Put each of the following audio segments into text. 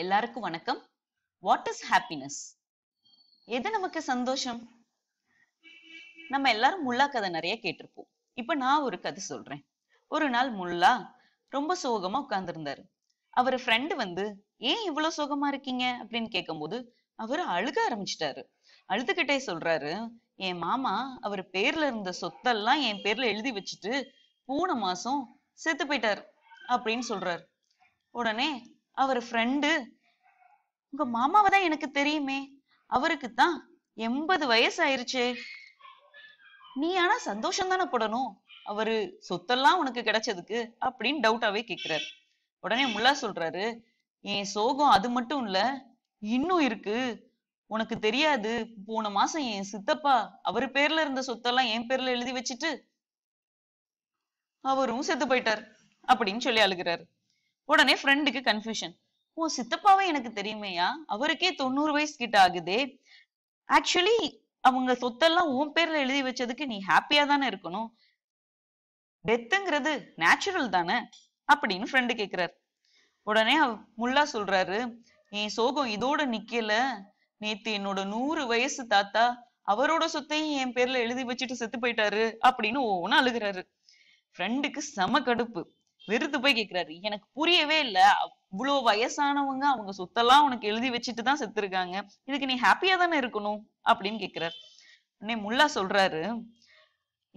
எல்லாருக்கும் வணக்கம் what is happiness எது நமக்கு சந்தோஷம் நம்ம எல்லாரும் முல்லா கதை நிறைய கேட்டிருப்போம் இப்ப நான் ஒரு கதை சொல்றேன் ஒரு நாள் முல்லா ரொம்ப சோகமா உட்கார்ந்துருந்தாரு அவர் ஃப்ரெண்டு வந்து ஏன் இவ்வளவு சோகமா இருக்கீங்க அப்படின்னு கேட்கும்போது அவர் அழுக ஆரம்பிச்சிட்டாரு அழுதுகிட்டே சொல்றாரு என் மாமா அவர் பேர்ல இருந்த சொத்தெல்லாம் என் பேர்ல எழுதி வச்சுட்டு போன மாசம் செத்து போயிட்டாரு அப்படின்னு சொல்றாரு உடனே அவர் ஃப்ரெண்டு உங்க மாமாவை தான் எனக்கு தெரியுமே அவருக்கு தான் எண்பது வயசு ஆயிருச்சு நீ ஆனா சந்தோஷம் தானே போடணும் அவரு சொத்தெல்லாம் உனக்கு கிடைச்சதுக்கு அப்படின்னு டவுட்டாவே கேக்குறாரு உடனே முல்லா சொல்றாரு என் சோகம் அது மட்டும் இல்ல இன்னும் இருக்கு உனக்கு தெரியாது போன மாசம் என் சித்தப்பா அவரு பேர்ல இருந்த சொத்தெல்லாம் என் பேர்ல எழுதி வச்சுட்டு அவரும் செத்து போயிட்டார் அப்படின்னு சொல்லி அழுகிறாரு உடனே ஃப்ரெண்டுக்கு கன்ஃபியூஷன் ஓ சித்தப்பாவே எனக்கு தெரியுமேயா அவருக்கே தொண்ணூறு வயசு கிட்ட ஆகுதே ஆக்சுவலி அவங்க சொத்தெல்லாம் உன் பேர்ல எழுதி வச்சதுக்கு நீ ஹாப்பியா தானே இருக்கணும் டெத்துங்கிறது நேச்சுரல் தானே அப்படின்னு ஃப்ரெண்டு கேக்குறாரு உடனே முல்லா சொல்றாரு நீ சோகம் இதோட நிக்கல நேத்து என்னோட நூறு வயசு தாத்தா அவரோட சொத்தையும் என் பேர்ல எழுதி வச்சுட்டு செத்து போயிட்டாரு அப்படின்னு ஒவ்வொன்னு அழுகுறாரு ஃப்ரெண்டுக்கு செம கடுப்பு வெறுத்து போய் கேக்குறாரு எனக்கு புரியவே இல்ல இவ்வளவு வயசானவங்க அவங்க சொத்தெல்லாம் உனக்கு எழுதி வச்சுட்டு தான் செத்துருக்காங்க இதுக்கு நீ ஹாப்பியா தானே இருக்கணும் அப்படின்னு கேக்குறாரு உன்னே முல்லா சொல்றாரு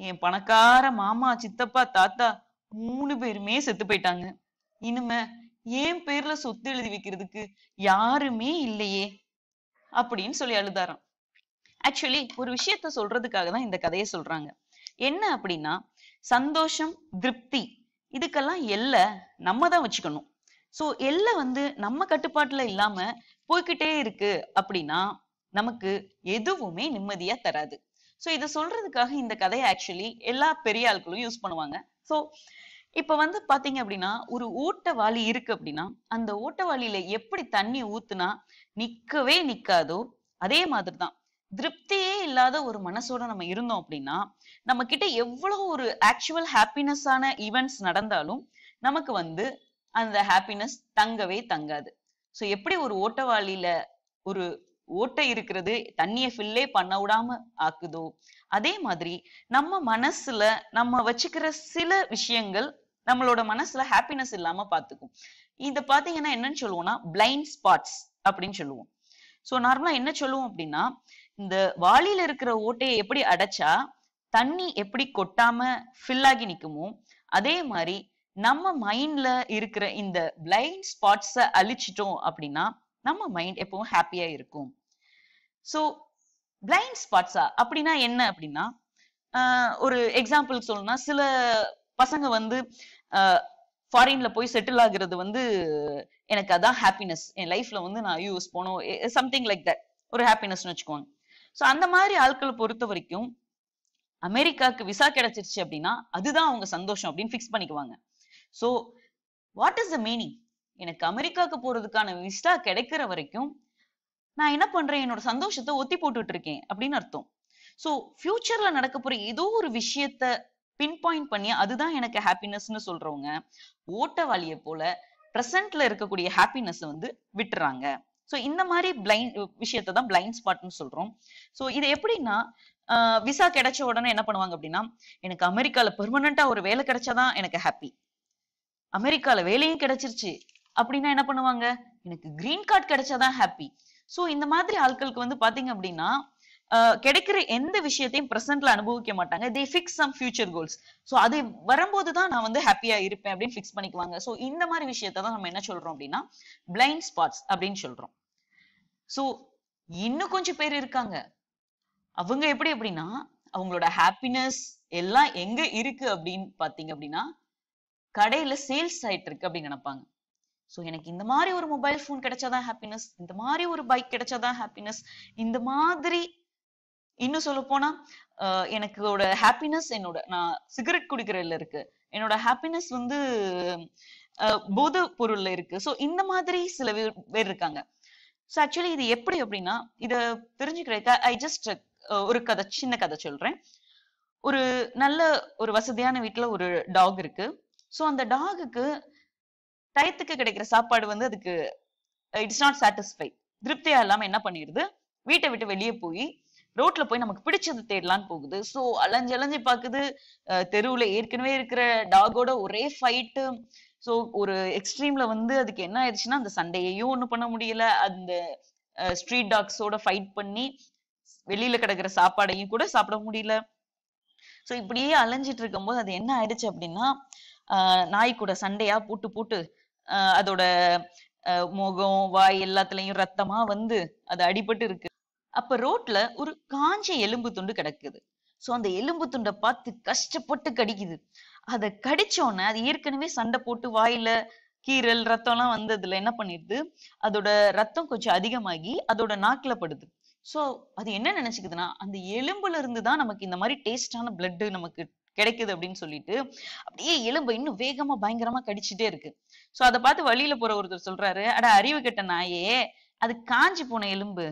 என் பணக்கார மாமா சித்தப்பா தாத்தா மூணு பேருமே செத்து போயிட்டாங்க இனிமே என் பேர்ல சொத்து எழுதி வைக்கிறதுக்கு யாருமே இல்லையே அப்படின்னு சொல்லி அழுதாராம் ஆக்சுவலி ஒரு விஷயத்த சொல்றதுக்காக தான் இந்த கதையை சொல்றாங்க என்ன அப்படின்னா சந்தோஷம் திருப்தி இதுக்கெல்லாம் எல்லை நம்ம தான் வச்சுக்கணும் சோ எல்லை வந்து நம்ம கட்டுப்பாட்டுல இல்லாம போய்கிட்டே இருக்கு அப்படின்னா நமக்கு எதுவுமே நிம்மதியா தராது சோ இதை சொல்றதுக்காக இந்த கதையை ஆக்சுவலி எல்லா பெரிய ஆட்களும் யூஸ் பண்ணுவாங்க சோ இப்ப வந்து பாத்தீங்க அப்படின்னா ஒரு ஓட்டவாளி இருக்கு அப்படின்னா அந்த ஓட்டவாளியில எப்படி தண்ணி ஊத்துனா நிக்கவே நிக்காதோ அதே மாதிரிதான் திருப்தியே இல்லாத ஒரு மனசோட நம்ம இருந்தோம் அப்படின்னா நம்ம கிட்ட எவ்வளவு ஒரு ஆக்சுவல் ஹாப்பினஸ் ஆன ஈவெண்ட்ஸ் நடந்தாலும் நமக்கு வந்து அந்த ஹாப்பினஸ் தங்கவே தங்காது ஸோ எப்படி ஒரு ஓட்டவாளியில ஒரு ஓட்டை இருக்கிறது தண்ணிய ஃபில்லே பண்ண விடாம ஆக்குதோ அதே மாதிரி நம்ம மனசுல நம்ம வச்சுக்கிற சில விஷயங்கள் நம்மளோட மனசுல ஹாப்பினஸ் இல்லாம பாத்துக்கும் இத பாத்தீங்கன்னா என்னன்னு சொல்லுவோம்னா பிளைண்ட் ஸ்பாட்ஸ் அப்படின்னு சொல்லுவோம் ஸோ நார்மலா என்ன சொல்லுவோம் அப்படின்னா இந்த வாளியில இருக்கிற ஓட்டையை எப்படி அடைச்சா தண்ணி எப்படி கொட்டாம ஃபில் ஆகி நிக்குமோ அதே மாதிரி நம்ம மைண்ட்ல இருக்கிற இந்த பிளைண்ட் ஸ்பாட்ஸ அழிச்சிட்டோம் அப்படின்னா நம்ம மைண்ட் எப்பவும் ஹாப்பியா இருக்கும் ஸோ பிளைண்ட் ஸ்பாட்ஸா அப்படின்னா என்ன அப்படின்னா ஒரு எக்ஸாம்பிள் சொல்லணும்னா சில பசங்க வந்து ஃபாரின்ல போய் செட்டில் ஆகுறது வந்து எனக்கு அதான் ஹாப்பினஸ் என் லைஃப்ல வந்து நான் யூஸ் போனோம் சம்திங் லைக் தட் ஒரு ஹாப்பினஸ்னு வச்சுக்கோங்க ஸோ அந்த மாதிரி ஆட்களை பொறுத்த வரைக்கும் அமெரிக்காவுக்கு விசா கிடைச்சிருச்சு அப்படின்னா அதுதான் அவங்க சந்தோஷம் அப்படின்னு ஃபிக்ஸ் பண்ணிக்குவாங்க so what is the meaning எனக்கு அமெரிக்காவுக்கு போறதுக்கான விசா கிடைக்கிற வரைக்கும் நான் என்ன பண்றேன் என்னோட சந்தோஷத்தை ஒத்தி போட்டுட்டு இருக்கேன் அப்படின்னு அர்த்தம் ஸோ ஃபியூச்சர்ல நடக்க போற ஏதோ ஒரு விஷயத்த பின் பாயிண்ட் பண்ணி அதுதான் எனக்கு ஹாப்பினஸ்னு சொல்றவங்க ஓட்டவாளியை போல ப்ரெசன்ட்ல இருக்கக்கூடிய ஹாப்பினஸ் வந்து விட்டுறாங்க ஸோ இந்த மாதிரி பிளைண்ட் விஷயத்தை தான் பிளைண்ட் ஸ்பாட்னு சொல்றோம் ஸோ இது எப்படின்னா விசா கிடைச்ச உடனே என்ன பண்ணுவாங்க அப்படின்னா எனக்கு அமெரிக்கால பெர்மனண்டா ஒரு வேலை கிடைச்சாதான் எனக்கு ஹாப்பி அமெரிக்கால வேலையும் கிடைச்சிருச்சு அப்படின்னா என்ன பண்ணுவாங்க எனக்கு கிரீன் கார்டு கிடைச்சாதான் ஹாப்பி ஸோ இந்த மாதிரி ஆட்களுக்கு வந்து பாத்தீங்க அப்படின்னா கிடைக்கிற எந்த விஷயத்தையும் ப்ரெசென்ட்ல அனுபவிக்க மாட்டாங்க they fix some future goals so அது வரும்போது தான் நான் வந்து ஹாப்பியா இருப்பேன் அப்படின்னு ஃபிக்ஸ் பண்ணிக்குவாங்க ஸோ இந்த மாதிரி விஷயத்த தான் நம்ம என்ன சொல்றோம் அப்படின்னா பிளைண்ட் ஸ்பாட்ஸ் அப்படின்னு சொல்றோம் ஸோ இன்னும் கொஞ்சம் பேர் இருக்காங்க அவங்க எப்படி அப்படின்னா அவங்களோட ஹாப்பினஸ் எல்லாம் எங்க இருக்கு அப்படின்னு பாத்தீங்க அப்படின்னா கடையில சேல்ஸ் ஆயிட்டு இருக்கு அப்படின்னு நினைப்பாங்க ஸோ எனக்கு இந்த மாதிரி ஒரு மொபைல் ஃபோன் கிடைச்சாதான் ஹாப்பினஸ் இந்த மாதிரி ஒரு பைக் கிடைச்சாதான் ஹாப்பினஸ் இந்த மாதிரி இன்னும் சொல்ல போனா எனக்கோட ஹாப்பினஸ் என்னோட நான் சிகரெட் குடிக்கிறதுல இருக்கு என்னோட ஹாப்பினஸ் வந்து போத பொருள்ல இருக்கு ஸோ இந்த மாதிரி சில பேர் இருக்காங்க ஸோ ஆக்சுவலி இது எப்படி அப்படின்னா இத தெரிஞ்சுக்கிறதுக்கு ஐ ஜஸ்ட் ஒரு கதை சின்ன கதை சொல்றேன் ஒரு நல்ல ஒரு வசதியான வீட்டுல ஒரு டாக் இருக்கு ஸோ அந்த டாகுக்கு டயத்துக்கு கிடைக்கிற சாப்பாடு வந்து அதுக்கு இட்ஸ் நாட் சாட்டிஸ்ஃபை திருப்தியா இல்லாம என்ன பண்ணிடுது வீட்டை விட்டு வெளியே போய் ரோட்ல போய் நமக்கு பிடிச்சது தேடலான்னு போகுது சோ அலைஞ்சு அலைஞ்சு பாக்குது தெருவுல ஏற்கனவே இருக்கிற டாகோட ஒரே ஃபைட்டு சோ ஒரு எக்ஸ்ட்ரீம்ல வந்து அதுக்கு என்ன ஆயிடுச்சுன்னா அந்த சண்டையையும் ஒண்ணு பண்ண முடியல அந்த ஸ்ட்ரீட் டாக்ஸோட ஃபைட் பண்ணி வெளியில கிடக்குற சாப்பாடையும் கூட சாப்பிட முடியல சோ இப்படியே அலைஞ்சிட்டு இருக்கும்போது அது என்ன ஆயிடுச்சு அப்படின்னா நாய் கூட சண்டையா போட்டு போட்டு அதோட முகம் வாய் எல்லாத்துலயும் ரத்தமா வந்து அது அடிபட்டு இருக்கு அப்ப ரோட்ல ஒரு காஞ்ச எலும்பு துண்டு கிடக்குது சோ அந்த எலும்பு துண்டை பார்த்து கஷ்டப்பட்டு கடிக்குது அதை கடிச்சோடனே அது ஏற்கனவே சண்டை போட்டு வாயில கீரல் ரத்தம் எல்லாம் வந்ததுல என்ன பண்ணிடுது அதோட ரத்தம் கொஞ்சம் அதிகமாகி அதோட நாக்குல படுது சோ அது என்ன நினைச்சுக்குதுன்னா அந்த எலும்புல இருந்துதான் தான் நமக்கு இந்த மாதிரி டேஸ்டான பிளட் நமக்கு கிடைக்குது அப்படின்னு சொல்லிட்டு அப்படியே எலும்பு இன்னும் வேகமா பயங்கரமா கடிச்சுட்டே இருக்கு சோ அதை பார்த்து வழியில போற ஒருத்தர் சொல்றாரு அட அறிவு கெட்ட நாயே அது காஞ்சி போன எலும்பு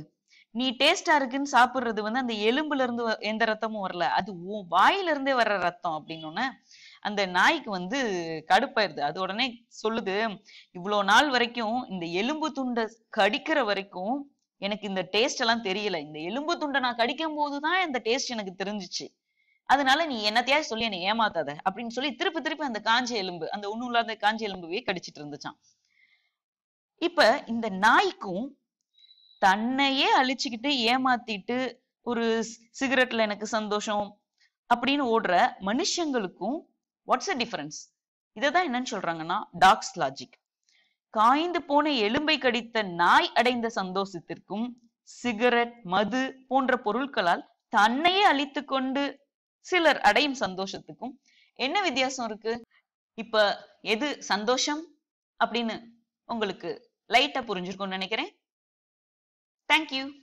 நீ டேஸ்டா இருக்குன்னு சாப்பிடுறது வந்து அந்த எலும்புல இருந்து எந்த ரத்தமும் வரல அது வாயில இருந்தே வர்ற ரத்தம் அப்படின்னு அந்த நாய்க்கு வந்து கடுப்பாயிருது அது உடனே சொல்லுது இவ்வளவு நாள் வரைக்கும் இந்த எலும்பு துண்டை கடிக்கிற வரைக்கும் எனக்கு இந்த டேஸ்ட் எல்லாம் தெரியல இந்த எலும்பு துண்டை நான் கடிக்கும் போதுதான் இந்த டேஸ்ட் எனக்கு தெரிஞ்சிச்சு அதனால நீ என்னத்தையாவது சொல்லி என்னை ஏமாத்தாத அப்படின்னு சொல்லி திருப்பி திருப்பி அந்த காஞ்ச எலும்பு அந்த ஒண்ணும் இல்லாத காஞ்ச எலும்புவே கடிச்சிட்டு இருந்துச்சான் இப்ப இந்த நாய்க்கும் தன்னையே அழிச்சுக்கிட்டு ஏமாத்திட்டு ஒரு சிகரெட்ல எனக்கு சந்தோஷம் அப்படின்னு ஓடுற மனுஷங்களுக்கும் வாட்ஸ் அ டிஃபரன்ஸ் இதைதான் என்னன்னு சொல்றாங்கன்னா டாக்ஸ் லாஜிக் காய்ந்து போன எலும்பை கடித்த நாய் அடைந்த சந்தோஷத்திற்கும் சிகரெட் மது போன்ற பொருட்களால் தன்னையே அழித்து கொண்டு சிலர் அடையும் சந்தோஷத்துக்கும் என்ன வித்தியாசம் இருக்கு இப்ப எது சந்தோஷம் அப்படின்னு உங்களுக்கு லைட்டா புரிஞ்சிருக்கும்னு நினைக்கிறேன் Thank you.